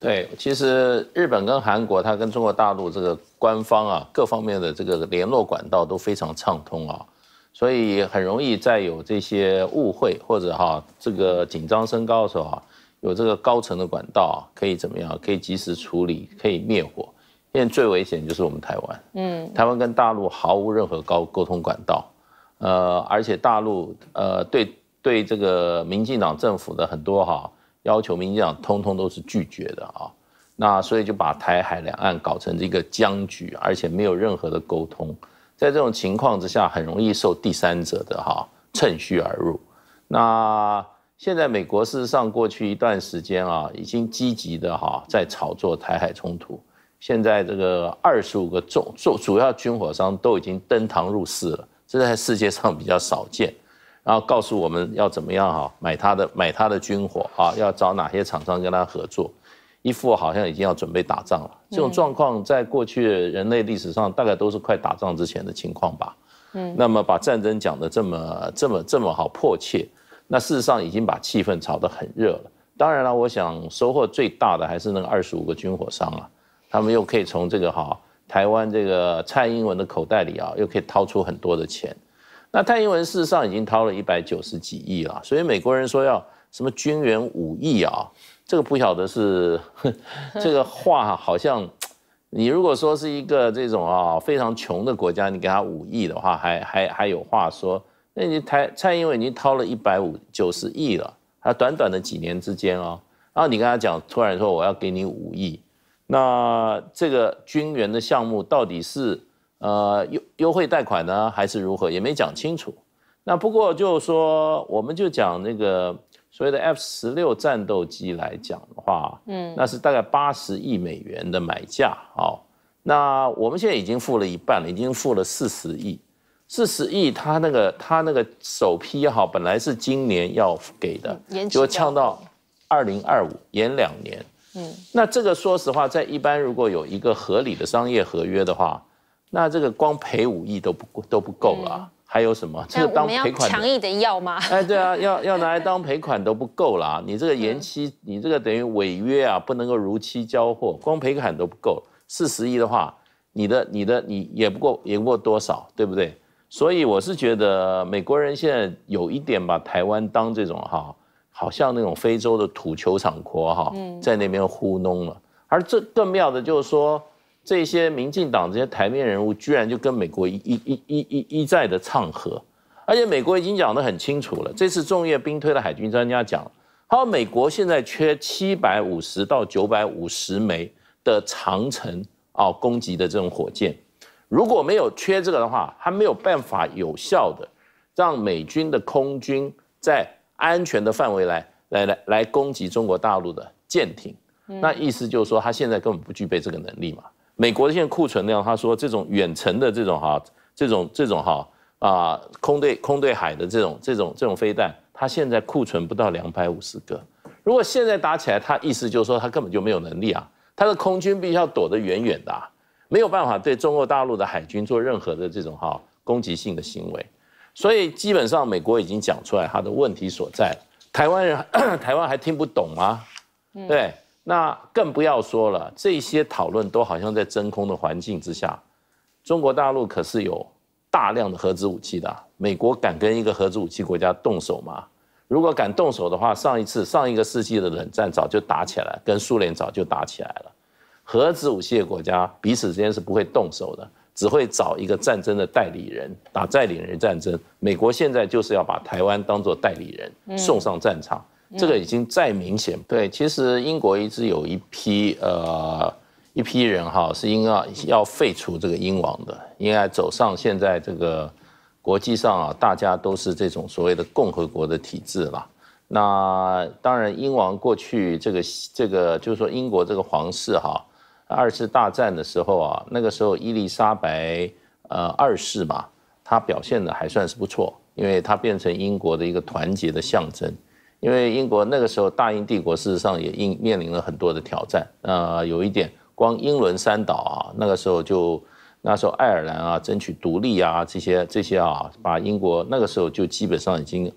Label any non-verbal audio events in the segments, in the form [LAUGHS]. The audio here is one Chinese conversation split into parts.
对，其实日本跟韩国，它跟中国大陆这个官方啊，各方面的这个联络管道都非常畅通啊，所以很容易在有这些误会或者哈这个紧张升高的时候啊，有这个高层的管道啊、可以怎么样？可以及时处理，可以灭火。现在最危险就是我们台湾，嗯，台湾跟大陆毫无任何高沟通管道，呃，而且大陆呃对对这个民进党政府的很多哈。要求民进党通通都是拒绝的啊，那所以就把台海两岸搞成这个僵局，而且没有任何的沟通，在这种情况之下，很容易受第三者的哈趁虚而入。那现在美国事实上过去一段时间啊，已经积极的哈在炒作台海冲突，现在这个二十五个重重主要军火商都已经登堂入室了，这在世界上比较少见。然后告诉我们要怎么样哈，买他的买他的军火啊，要找哪些厂商跟他合作，一副好像已经要准备打仗了。这种状况在过去人类历史上大概都是快打仗之前的情况吧。嗯，那么把战争讲的这么这么这么好迫切，那事实上已经把气氛炒得很热了。当然了，我想收获最大的还是那个二十五个军火商啊，他们又可以从这个哈台湾这个蔡英文的口袋里啊，又可以掏出很多的钱。那蔡英文事实上已经掏了一百九十几亿了，所以美国人说要什么军援五亿啊？这个不晓得是 [LAUGHS] 这个话，好像你如果说是一个这种啊非常穷的国家，你给他五亿的话，还还还有话说。那你台蔡英文已经掏了一百五九十亿了，他短短的几年之间哦，然后你跟他讲，突然说我要给你五亿，那这个军援的项目到底是？呃优优惠贷款呢，还是如何，也没讲清楚。那不过就说，我们就讲那个所谓的 F 十六战斗机来讲的话，嗯，那是大概八十亿美元的买价哦。那我们现在已经付了一半了，已经付了四十亿。四十亿，他那个他那个首批也好，本来是今年要给的，就呛到二零二五，延两年。嗯，那这个说实话，在一般如果有一个合理的商业合约的话。那这个光赔五亿都不够都不够了，还有什么？这当赔款强硬的要吗？哎，对啊，[LAUGHS] 要要拿来当赔款都不够了。你这个延期，你这个等于违约啊，不能够如期交货，光赔款都不够。四十亿的话，你的你的你也不够，也不过多少，对不对？所以我是觉得美国人现在有一点把台湾当这种哈，好像那种非洲的土球场国哈，在那边糊弄了。而这更妙的就是说。这些民进党这些台面人物，居然就跟美国一、一、一、一、一再的唱和，而且美国已经讲得很清楚了。这次众业兵推的海军专家讲，他说美国现在缺七百五十到九百五十枚的长城啊攻击的这种火箭，如果没有缺这个的话，他没有办法有效的让美军的空军在安全的范围来来来来攻击中国大陆的舰艇。那意思就是说，他现在根本不具备这个能力嘛。美国现在库存量，他说这种远程的这种哈，这种这种哈啊，空对空对海的这种这种这种飞弹，他现在库存不到两百五十个。如果现在打起来，他意思就是说他根本就没有能力啊，他的空军必须要躲得远远的，没有办法对中国大陆的海军做任何的这种哈攻击性的行为。所以基本上美国已经讲出来他的问题所在，台湾人 [COUGHS] 台湾还听不懂吗？对。那更不要说了，这些讨论都好像在真空的环境之下。中国大陆可是有大量的核子武器的，美国敢跟一个核子武器国家动手吗？如果敢动手的话，上一次上一个世纪的冷战早就打起来，跟苏联早就打起来了。核子武器的国家彼此之间是不会动手的，只会找一个战争的代理人打代理人战争。美国现在就是要把台湾当做代理人送上战场。这个已经再明显对，其实英国一直有一批呃一批人哈，是应该要废除这个英王的，应该走上现在这个国际上啊，大家都是这种所谓的共和国的体制了。那当然，英王过去这个这个就是说英国这个皇室哈，二次大战的时候啊，那个时候伊丽莎白呃二世嘛，她表现的还算是不错，因为她变成英国的一个团结的象征。因为英国那个时候，大英帝国事实上也应面临了很多的挑战。呃，有一点，光英伦三岛啊，那个时候就，那时候爱尔兰啊，争取独立啊，这些这些啊，把英国那个时候就基本上已经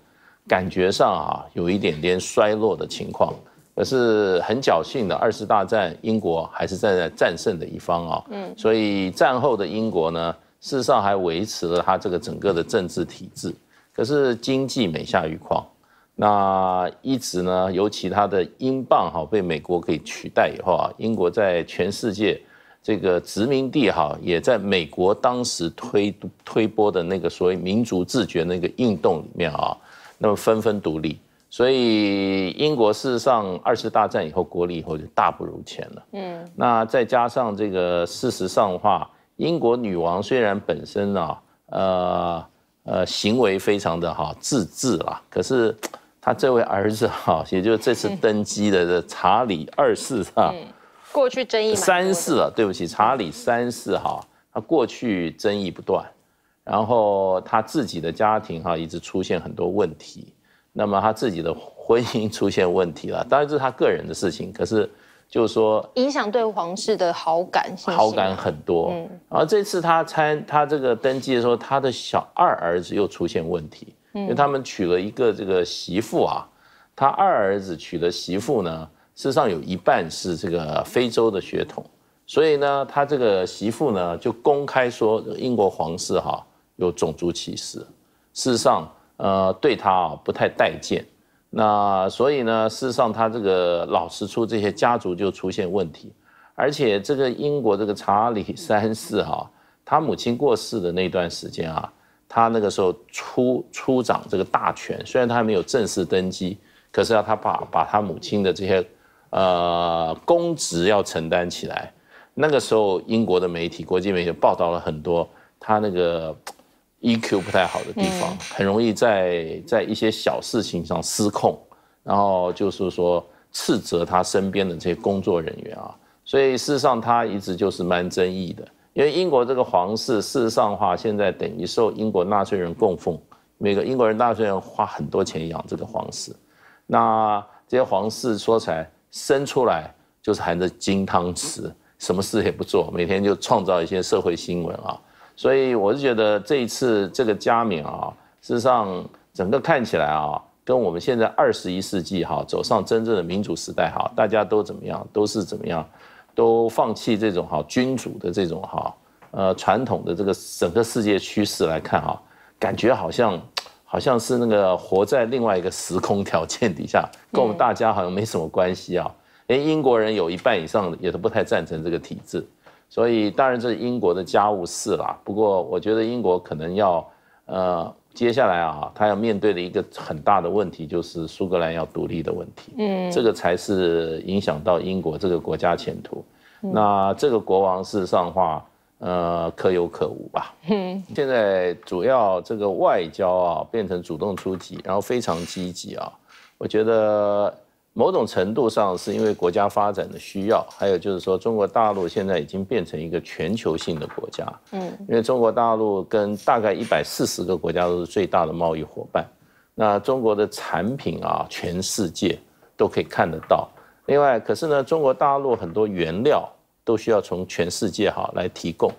感觉上啊，有一点点衰落的情况。可是很侥幸的，二次大战英国还是站在战胜的一方啊。嗯，所以战后的英国呢，事实上还维持了它这个整个的政治体制，可是经济每下一况。那一直呢，尤其它的英镑哈被美国给取代以后啊，英国在全世界这个殖民地哈也在美国当时推推波的那个所谓民族自觉那个运动里面啊，那么纷纷独立，所以英国事实上二次大战以后国力以后就大不如前了。嗯，那再加上这个事实上话，英国女王虽然本身呢，呃呃行为非常的哈自治啊，可是。他这位儿子哈，也就是这次登基的查理二世哈，过去争议三世啊，对不起，查理三世哈，他过去争议不断，然后他自己的家庭哈一直出现很多问题，那么他自己的婚姻出现问题了，当然这是他个人的事情，可是就是说影响对皇室的好感，好感很多。嗯，然后这次他参他这个登基的时候，他的小二儿子又出现问题。因为他们娶了一个这个媳妇啊，他二儿子娶的媳妇呢，事实上有一半是这个非洲的血统，所以呢，他这个媳妇呢就公开说英国皇室哈有种族歧视，事实上呃对他啊不太待见，那所以呢事实上他这个老是出这些家族就出现问题，而且这个英国这个查理三世哈，他母亲过世的那段时间啊。他那个时候出出掌这个大权，虽然他还没有正式登基，可是啊，他把把他母亲的这些，呃，公职要承担起来。那个时候，英国的媒体、国际媒体报道了很多他那个 EQ 不太好的地方，很容易在在一些小事情上失控，然后就是说斥责他身边的这些工作人员啊。所以事实上，他一直就是蛮争议的。因为英国这个皇室，事实上话，现在等于受英国纳税人供奉，每个英国人纳税人花很多钱养这个皇室，那这些皇室说起来生出来就是含着金汤匙，什么事也不做，每天就创造一些社会新闻啊，所以我是觉得这一次这个加冕啊，事实上整个看起来啊，跟我们现在二十一世纪哈走上真正的民主时代哈，大家都怎么样，都是怎么样。都放弃这种哈君主的这种哈呃传统的这个整个世界趋势来看哈，感觉好像好像是那个活在另外一个时空条件底下，跟我们大家好像没什么关系啊。连英国人有一半以上也都不太赞成这个体制，所以当然这是英国的家务事啦。不过我觉得英国可能要呃。接下来啊，他要面对的一个很大的问题就是苏格兰要独立的问题。嗯，这个才是影响到英国这个国家前途。那这个国王事实上话，呃，可有可无吧。嗯，现在主要这个外交啊，变成主动出击，然后非常积极啊。我觉得。某种程度上是因为国家发展的需要，还有就是说，中国大陆现在已经变成一个全球性的国家。嗯，因为中国大陆跟大概一百四十个国家都是最大的贸易伙伴。那中国的产品啊，全世界都可以看得到。另外，可是呢，中国大陆很多原料都需要从全世界哈来提供，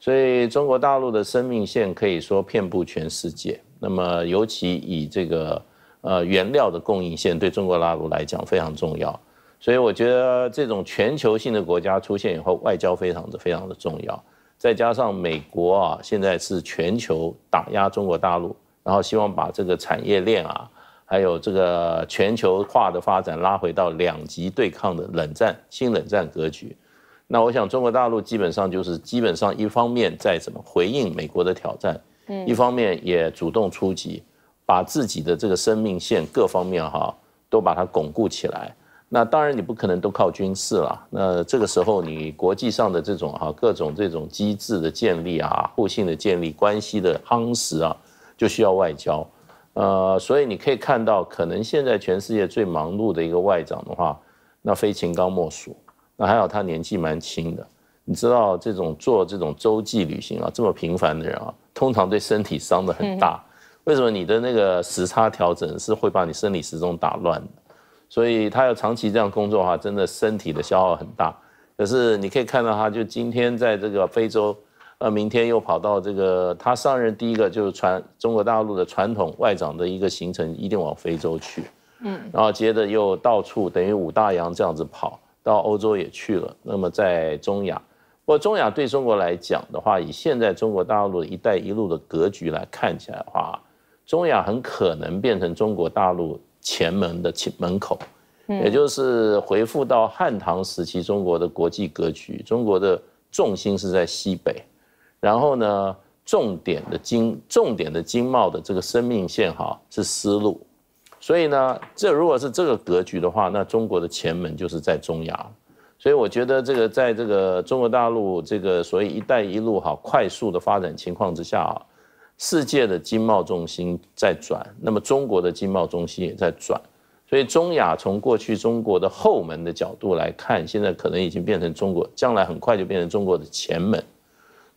所以中国大陆的生命线可以说遍布全世界。那么，尤其以这个。呃，原料的供应线，对中国大陆来讲非常重要，所以我觉得这种全球性的国家出现以后，外交非常的非常的重要。再加上美国啊，现在是全球打压中国大陆，然后希望把这个产业链啊，还有这个全球化的发展拉回到两极对抗的冷战、新冷战格局。那我想，中国大陆基本上就是基本上一方面在怎么回应美国的挑战，嗯，一方面也主动出击。把自己的这个生命线各方面哈都把它巩固起来，那当然你不可能都靠军事了。那这个时候你国际上的这种哈各种这种机制的建立啊，互信的建立、关系的夯实啊，就需要外交。呃，所以你可以看到，可能现在全世界最忙碌的一个外长的话，那非秦刚莫属。那还好他年纪蛮轻的，你知道这种做这种洲际旅行啊这么频繁的人啊，通常对身体伤得很大。为什么你的那个时差调整是会把你生理时钟打乱的？所以他要长期这样工作的话，真的身体的消耗很大。可是你可以看到，他就今天在这个非洲，呃，明天又跑到这个他上任第一个就是传中国大陆的传统外长的一个行程，一定往非洲去。嗯，然后接着又到处等于五大洋这样子跑到欧洲也去了。那么在中亚，不过中亚对中国来讲的话，以现在中国大陆的一带一路的格局来看起来的话。中亚很可能变成中国大陆前门的前门口，也就是回复到汉唐时期中国的国际格局，中国的重心是在西北，然后呢，重点的经重点的经贸的这个生命线哈是丝路，所以呢，这如果是这个格局的话，那中国的前门就是在中亚，所以我觉得这个在这个中国大陆这个所谓“一带一路”哈快速的发展情况之下。世界的经贸中心在转，那么中国的经贸中心也在转，所以中亚从过去中国的后门的角度来看，现在可能已经变成中国，将来很快就变成中国的前门。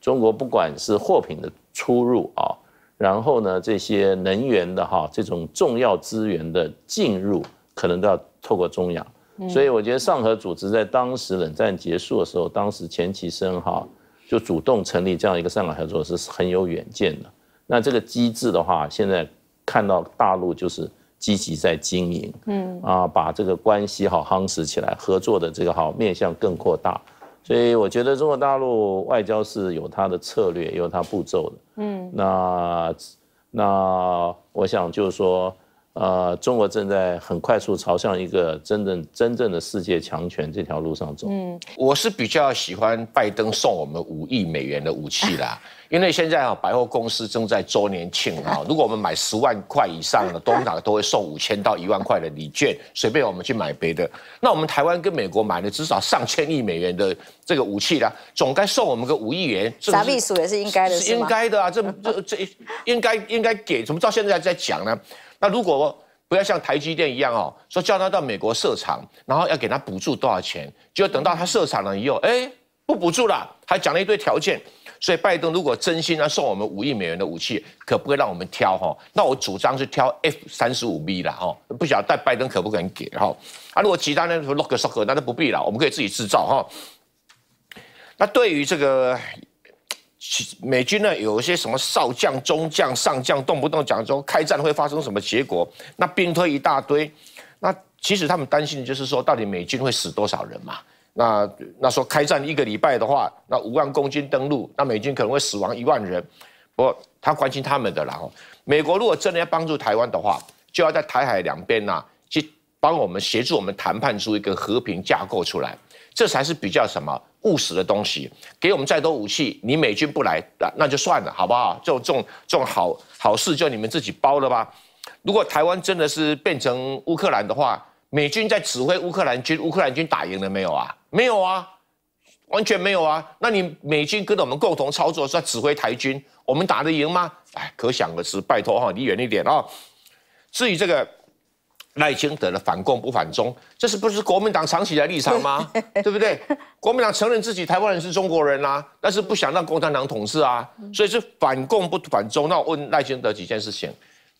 中国不管是货品的出入啊，然后呢这些能源的哈，这种重要资源的进入，可能都要透过中亚。所以我觉得上合组织在当时冷战结束的时候，当时钱其生哈就主动成立这样一个上海合作，是很有远见的。那这个机制的话，现在看到大陆就是积极在经营，嗯，啊，把这个关系好夯实起来，合作的这个好面向更扩大，所以我觉得中国大陆外交是有它的策略，有它步骤的，嗯，那那我想就是说。呃，中国正在很快速朝向一个真正真正的世界强权这条路上走。嗯，我是比较喜欢拜登送我们五亿美元的武器啦，[LAUGHS] 因为现在啊，百货公司正在周年庆啊，[LAUGHS] 如果我们买十万块以上的，东港都会送五千到一万块的礼券，随便我们去买别的。那我们台湾跟美国买了至少上千亿美元的这个武器啦，总该送我们个五亿元，杂秘书也是应该的，是应该的啊，这这这应该应该给，怎么到现在在讲呢？那如果不要像台积电一样哦，说叫他到美国设厂，然后要给他补助多少钱，就等到他设厂了以后，哎，不补助了，还讲了一堆条件。所以拜登如果真心要送我们五亿美元的武器，可不会让我们挑哈。那我主张是挑 F 三十五 B 了哦，不晓得拜登可不肯给哈。啊，如果其他那 Lock Sock，那就不必了，我们可以自己制造哈。那对于这个。美军呢，有一些什么少将、中将、上将，动不动讲说开战会发生什么结果，那兵推一大堆。那其实他们担心的就是说，到底美军会死多少人嘛？那那说开战一个礼拜的话，那五万公斤登陆，那美军可能会死亡一万人。不过他关心他们的啦。哦，美国如果真的要帮助台湾的话，就要在台海两边呐，去帮我们协助我们谈判出一个和平架构出来，这才是比较什么。务实的东西，给我们再多武器，你美军不来，那那就算了，好不好？这种这种这种好好事就你们自己包了吧。如果台湾真的是变成乌克兰的话，美军在指挥乌克兰军，乌克兰军打赢了没有啊？没有啊，完全没有啊。那你美军跟我们共同操作是在指挥台军，我们打得赢吗？哎，可想而知，拜托哈，离远一点啊。至于这个。赖清德的反共不反中，这是不是国民党长期的立场吗？对不对？国民党承认自己台湾人是中国人啦，但是不想让共产党统治啊，所以是反共不反中。那我问赖清德几件事情：，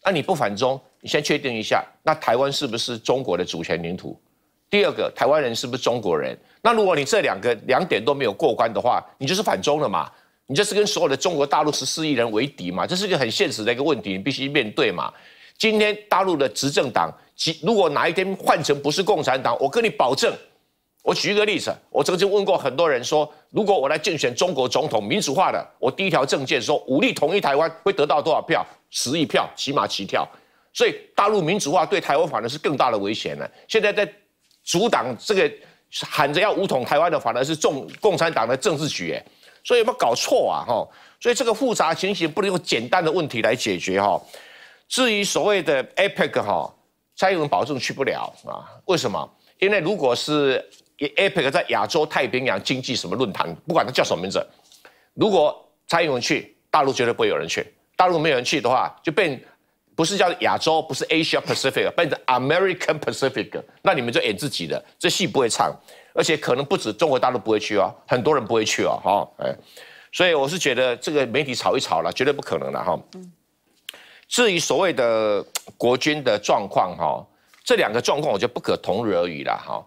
那你不反中，你先确定一下，那台湾是不是中国的主权领土？第二个，台湾人是不是中国人？那如果你这两个两点都没有过关的话，你就是反中了嘛？你就是跟所有的中国大陆十四亿人为敌嘛？这是一个很现实的一个问题，你必须面对嘛。今天大陆的执政党。即如果哪一天换成不是共产党，我跟你保证，我举一个例子，我曾经问过很多人说，如果我来竞选中国总统，民主化的，我第一条政见说武力统一台湾会得到多少票？十亿票，起码起跳。所以大陆民主化对台湾反而是更大的危险了。现在在阻挡这个喊着要武统台湾的反而是中共产党的政治局，所以有没有搞错啊？哈，所以这个复杂情形不能用简单的问题来解决哈。至于所谓的 a p e c 哈。蔡英文保证去不了啊？为什么？因为如果是 APEC 在亚洲太平洋经济什么论坛，不管它叫什么名字，如果蔡英文去，大陆绝对不会有人去。大陆没有人去的话，就变不是叫亚洲，不是 Asia Pacific，变成 American Pacific，那你们就演自己的，这戏不会唱，而且可能不止中国大陆不会去哦，很多人不会去哦，哈，哎，所以我是觉得这个媒体炒一炒了，绝对不可能的哈。至于所谓的国军的状况，哈，这两个状况我就不可同日而语了，哈。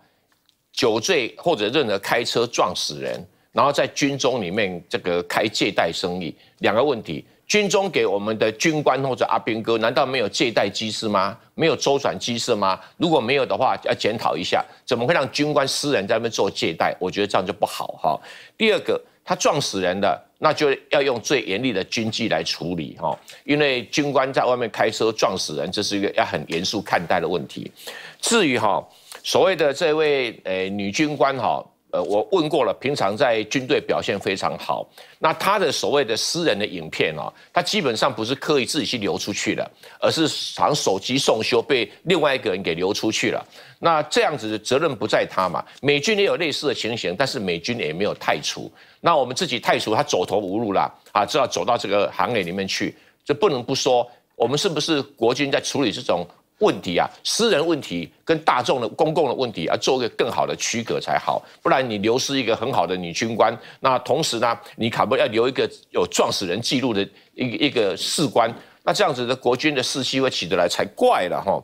酒醉或者任何开车撞死人，然后在军中里面这个开借贷生意，两个问题。军中给我们的军官或者阿兵哥，难道没有借贷机制吗？没有周转机制吗？如果没有的话，要检讨一下，怎么会让军官私人在那边做借贷？我觉得这样就不好，哈。第二个，他撞死人的。那就要用最严厉的军纪来处理哈，因为军官在外面开车撞死人，这是一个要很严肃看待的问题。至于哈，所谓的这位诶女军官哈。呃，我问过了，平常在军队表现非常好。那他的所谓的私人的影片哦，他基本上不是刻意自己去流出去的，而是常手机送修被另外一个人给流出去了。那这样子的责任不在他嘛？美军也有类似的情形，但是美军也没有太除。那我们自己太除，他走投无路了啊，只好走到这个行业里面去。这不能不说，我们是不是国军在处理这种？问题啊，私人问题跟大众的公共的问题啊，做一个更好的区隔才好，不然你流失一个很好的女军官，那同时呢，你卡不要留一个有撞死人记录的一一个士官，那这样子的国军的士气会起得来才怪了哈。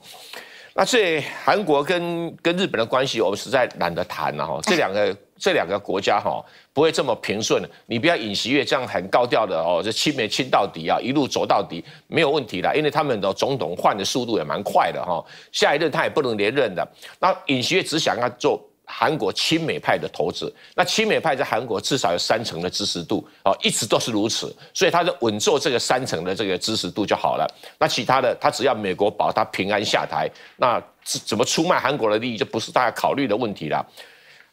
那所以韩国跟跟日本的关系，我们实在懒得谈了哈。这两个这两个国家哈，不会这么平顺。你不要尹锡悦这样很高调的哦，这亲美亲到底啊，一路走到底没有问题的，因为他们的总统换的速度也蛮快的哈。下一任他也不能连任的。那尹锡悦只想要做。韩国亲美派的投资，那亲美派在韩国至少有三成的支持度，哦，一直都是如此，所以他就稳坐这个三成的这个支持度就好了。那其他的，他只要美国保他平安下台，那怎怎么出卖韩国的利益就不是大家考虑的问题了。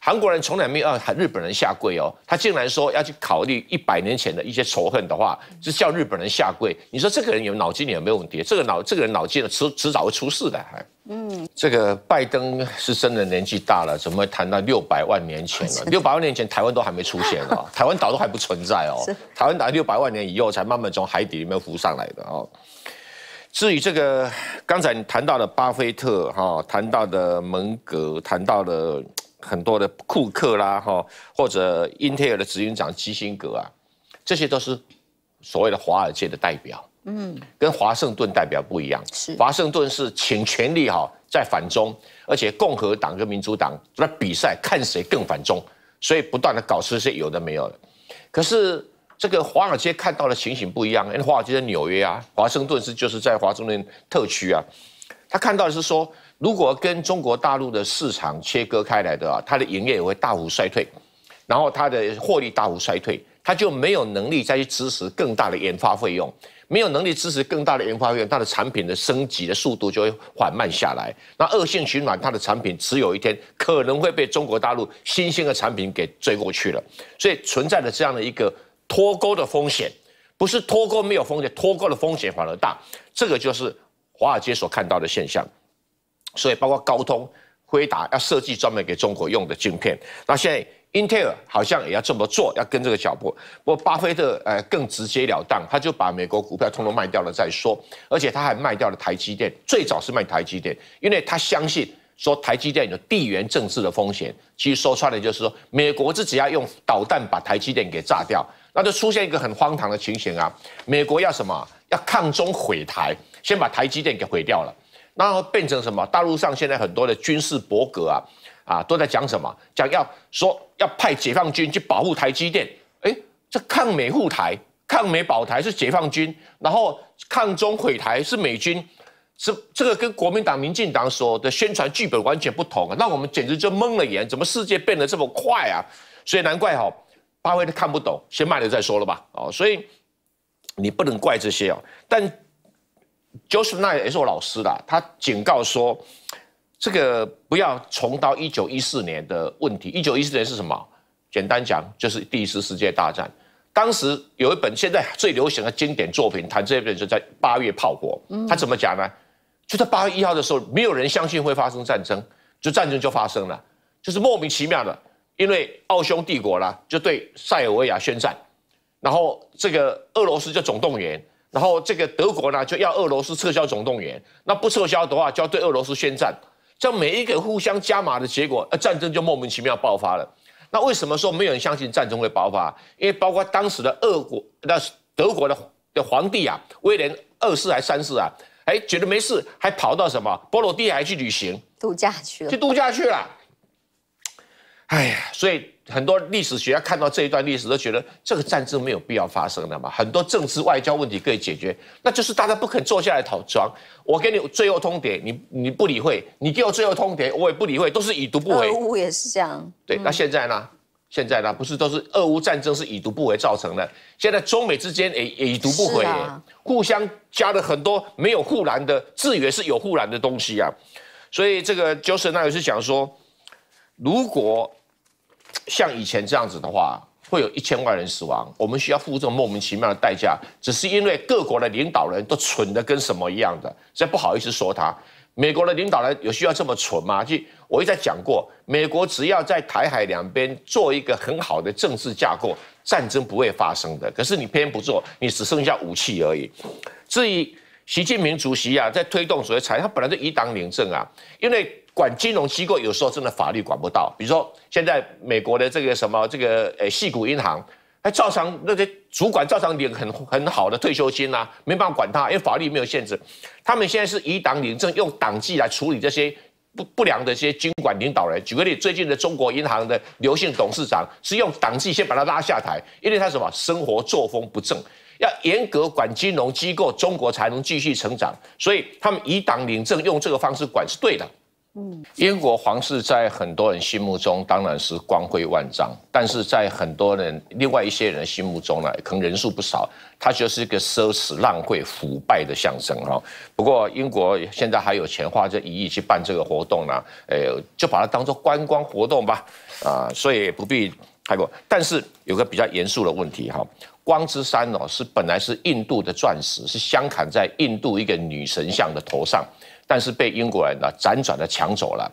韩国人从来没有让日本人下跪哦，他竟然说要去考虑一百年前的一些仇恨的话，是叫日本人下跪。你说这个人有脑筋也没有问题，这个脑这个人脑筋迟迟早会出事的。嗯，这个拜登是真的年纪大了，怎么谈到六百万年前了？六百万年前台湾都还没出现啊，[LAUGHS] 台湾岛都还不存在哦，台湾岛六百万年以后才慢慢从海底里面浮上来的哦。至于这个刚才你谈到的巴菲特哈，谈到的蒙格，谈到的。很多的库克啦，哈，或者英特尔的执行长基辛格啊，这些都是所谓的华尔街的代表，嗯，跟华盛顿代表不一样。是华盛顿是请权力哈，在反中，而且共和党跟民主党在比赛，看谁更反中，所以不断的搞出些有的没有的。可是这个华尔街看到的情形不一样，因为华尔街在纽约啊，华盛顿是就是在华盛顿特区啊，他看到的是说。如果跟中国大陆的市场切割开来的，它的营业也会大幅衰退，然后它的获利大幅衰退，它就没有能力再去支持更大的研发费用，没有能力支持更大的研发费用，它的产品的升级的速度就会缓慢下来，那恶性循环，它的产品只有一天可能会被中国大陆新兴的产品给追过去了，所以存在着这样的一个脱钩的风险，不是脱钩没有风险，脱钩的风险反而大，这个就是华尔街所看到的现象。所以包括高通、辉达要设计专门给中国用的镜片，那现在英特尔好像也要这么做，要跟这个脚步。不过巴菲特呃更直截了当，他就把美国股票通通卖掉了再说，而且他还卖掉了台积电。最早是卖台积电，因为他相信说台积电有地缘政治的风险。其实说穿了就是说，美国自己要用导弹把台积电给炸掉，那就出现一个很荒唐的情形啊。美国要什么？要抗中毁台，先把台积电给毁掉了。然后变成什么？大陆上现在很多的军事博格啊，啊都在讲什么？讲要说要派解放军去保护台积电。哎，这抗美护台、抗美保台是解放军，然后抗中毁台是美军，这这个跟国民党、民进党所的宣传剧本完全不同啊！那我们简直就蒙了眼，怎么世界变得这么快啊？所以难怪哈，巴菲特看不懂，先卖了再说了吧。哦，所以你不能怪这些哦，但。j o s e p h i h t 也是我老师啦，他警告说，这个不要重蹈一九一四年的问题。一九一四年是什么？简单讲，就是第一次世界大战。当时有一本现在最流行的经典作品，谈这一本就在《八月炮火》。他怎么讲呢？就在八月一号的时候，没有人相信会发生战争，就战争就发生了，就是莫名其妙的，因为奥匈帝国啦就对塞尔维亚宣战，然后这个俄罗斯就总动员。然后这个德国呢，就要俄罗斯撤销总动员，那不撤销的话，就要对俄罗斯宣战。这每一个互相加码的结果，战争就莫名其妙爆发了。那为什么说没有人相信战争会爆发？因为包括当时的俄国，那德国的的皇帝啊，威廉二世还是三世啊，哎，觉得没事，还跑到什么波罗的海去旅行度假去了，去度假去了。哎呀，所以。很多历史学家看到这一段历史都觉得这个战争没有必要发生的嘛，很多政治外交问题可以解决，那就是大家不肯坐下来讨庄。我给你最后通牒，你你不理会，你给我最后通牒，我也不理会，都是以毒不回。俄乌也是这样。对，那现在呢？现在呢？不是都是俄乌战争是以毒不回造成的？现在中美之间也也已读不回，互相加了很多没有护栏的，自然是有护栏的东西啊。所以这个 Joseph 那也是想说，如果。像以前这样子的话，会有一千万人死亡。我们需要付这种莫名其妙的代价，只是因为各国的领导人都蠢的跟什么一样的，所以不好意思说他。美国的领导人有需要这么蠢吗？就我一再讲过，美国只要在台海两边做一个很好的政治架构，战争不会发生的。可是你偏不做，你只剩下武器而已。至于习近平主席啊，在推动所谓财，他本来就以党领政啊，因为。管金融机构有时候真的法律管不到，比如说现在美国的这个什么这个诶系股银行，还照常那些主管照常领很很好的退休金呐，没办法管他，因为法律没有限制。他们现在是以党领政，用党纪来处理这些不不良的这些经管领导人。举个例，最近的中国银行的刘姓董事长是用党纪先把他拉下台，因为他什么生活作风不正，要严格管金融机构，中国才能继续成长。所以他们以党领政，用这个方式管是对的。英国皇室在很多人心目中当然是光辉万丈，但是在很多人另外一些人心目中呢，可能人数不少，它就是一个奢侈、浪费、腐败的象征哈。不过英国现在还有钱花这一亿去办这个活动呢，呃，就把它当做观光活动吧，啊，所以不必太过。但是有个比较严肃的问题哈。光之山哦，是本来是印度的钻石，是镶嵌在印度一个女神像的头上，但是被英国人呢辗转的抢走了。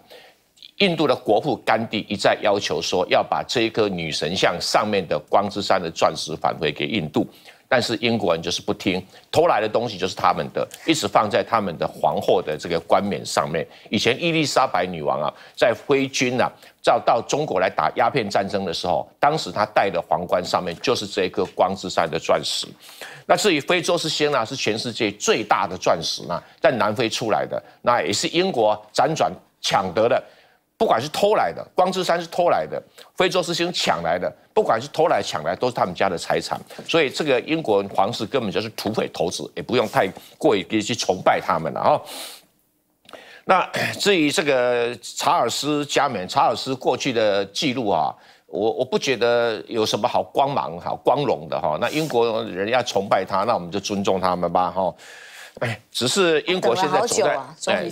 印度的国父甘地一再要求说，要把这一颗女神像上面的光之山的钻石返回给印度。但是英国人就是不听，偷来的东西就是他们的，一直放在他们的皇后的这个冠冕上面。以前伊丽莎白女王啊，在挥军啊，到到中国来打鸦片战争的时候，当时她戴的皇冠上面就是这颗光之山的钻石。那至于非洲之星啊，是全世界最大的钻石呢，在南非出来的，那也是英国辗转抢得的。不管是偷来的，光之山是偷来的，非洲之星抢来的。不管是偷来抢来，都是他们家的财产，所以这个英国皇室根本就是土匪头子，也不用太过于去崇拜他们了哈。那至于这个查尔斯加冕，查尔斯过去的记录啊，我我不觉得有什么好光芒、好光荣的哈。那英国人要崇拜他，那我们就尊重他们吧哈。哎，只是英国现在走在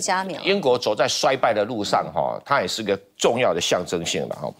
英国走在衰败的路上哈，它也是个重要的象征性的哈。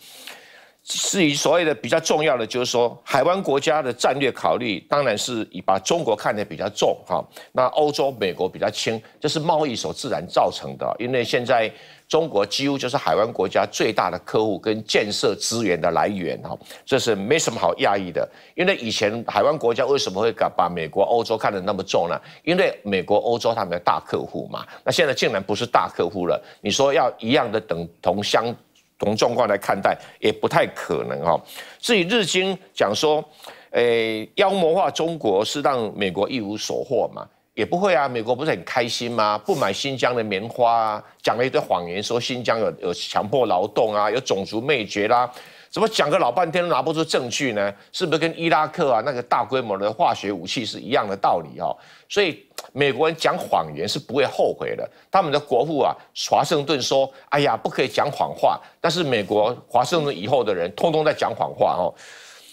至于所谓的比较重要的，就是说，海湾国家的战略考虑，当然是以把中国看得比较重哈。那欧洲、美国比较轻，这是贸易所自然造成的。因为现在中国几乎就是海湾国家最大的客户跟建设资源的来源哈，这是没什么好讶异的。因为以前海湾国家为什么会把把美国、欧洲看得那么重呢？因为美国、欧洲他们的大客户嘛。那现在竟然不是大客户了，你说要一样的等同相？从状况来看待，也不太可能哈。至于日经讲说，诶妖魔化中国是让美国一无所获嘛？也不会啊，美国不是很开心吗？不买新疆的棉花，啊，讲了一堆谎言，说新疆有有强迫劳动啊，有种族灭绝啦。怎么讲个老半天都拿不出证据呢？是不是跟伊拉克啊那个大规模的化学武器是一样的道理啊？所以美国人讲谎言是不会后悔的。他们的国父啊，华盛顿说：“哎呀，不可以讲谎话。”但是美国华盛顿以后的人，通通在讲谎话哦。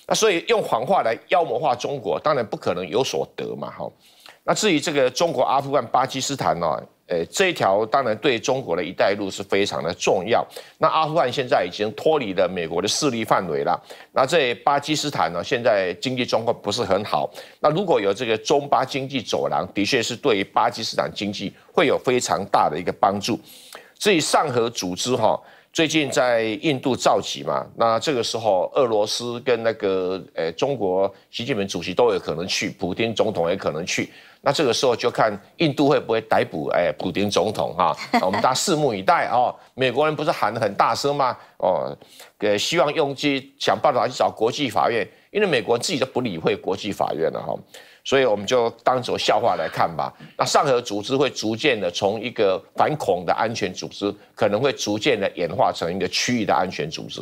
那所以用谎话来妖魔化中国，当然不可能有所得嘛。哈，那至于这个中国阿富汗巴基斯坦呢？呃，这一条当然对中国的一带路是非常的重要。那阿富汗现在已经脱离了美国的势力范围了。那这巴基斯坦呢，现在经济状况不是很好。那如果有这个中巴经济走廊，的确是对巴基斯坦经济会有非常大的一个帮助。至于上合组织哈，最近在印度召集嘛，那这个时候俄罗斯跟那个呃中国习近平主席都有可能去，普京总统也可能去。那这个时候就看印度会不会逮捕哎，普京总统哈，[LAUGHS] 我们大家拭目以待哦。美国人不是喊的很大声吗？哦，呃，希望用去想办法去找国际法院，因为美国自己都不理会国际法院了哈，所以我们就当做笑话来看吧。那上合组织会逐渐的从一个反恐的安全组织，可能会逐渐的演化成一个区域的安全组织。